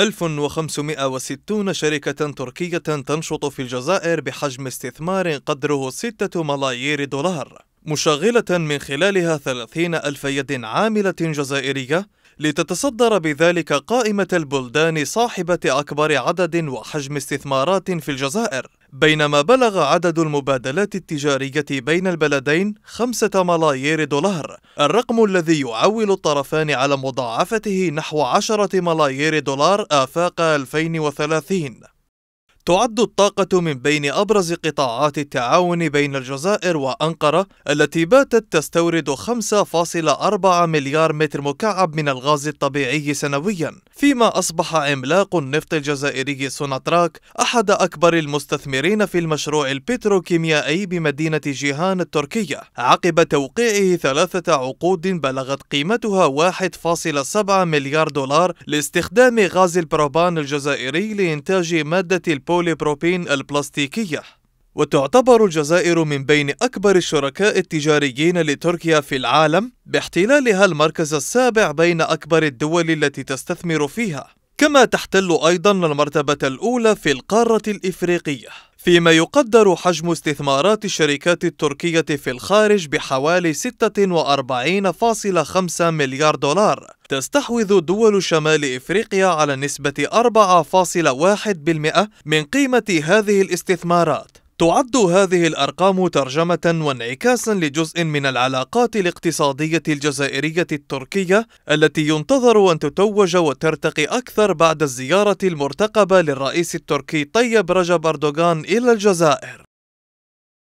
1560 شركة تركية تنشط في الجزائر بحجم استثمار قدره 6 ملايير دولار مشغلة من خلالها 30 ألف يد عاملة جزائرية لتتصدر بذلك قائمة البلدان صاحبة أكبر عدد وحجم استثمارات في الجزائر بينما بلغ عدد المبادلات التجارية بين البلدين خمسة ملايير دولار الرقم الذي يعول الطرفان على مضاعفته نحو عشرة ملايير دولار آفاق 2030 تعد الطاقة من بين أبرز قطاعات التعاون بين الجزائر وأنقرة التي باتت تستورد 5.4 مليار متر مكعب من الغاز الطبيعي سنويا فيما أصبح عملاق النفط الجزائري سوناتراك أحد أكبر المستثمرين في المشروع البتروكيميائي بمدينة جيهان التركية عقب توقيعه ثلاثة عقود بلغت قيمتها 1.7 مليار دولار لاستخدام غاز البروبان الجزائري لإنتاج مادة البول البوليبروبين البلاستيكية وتعتبر الجزائر من بين أكبر الشركاء التجاريين لتركيا في العالم باحتلالها المركز السابع بين أكبر الدول التي تستثمر فيها كما تحتل أيضا المرتبة الأولى في القارة الإفريقية فيما يقدر حجم استثمارات الشركات التركية في الخارج بحوالي 46.5 مليار دولار تستحوذ دول شمال إفريقيا على نسبة 4.1% من قيمة هذه الاستثمارات تعد هذه الأرقام ترجمة وانعكاسا لجزء من العلاقات الاقتصادية الجزائرية التركية التي ينتظر أن تتوج وترتقي أكثر بعد الزيارة المرتقبة للرئيس التركي طيب رجب أردوغان إلى الجزائر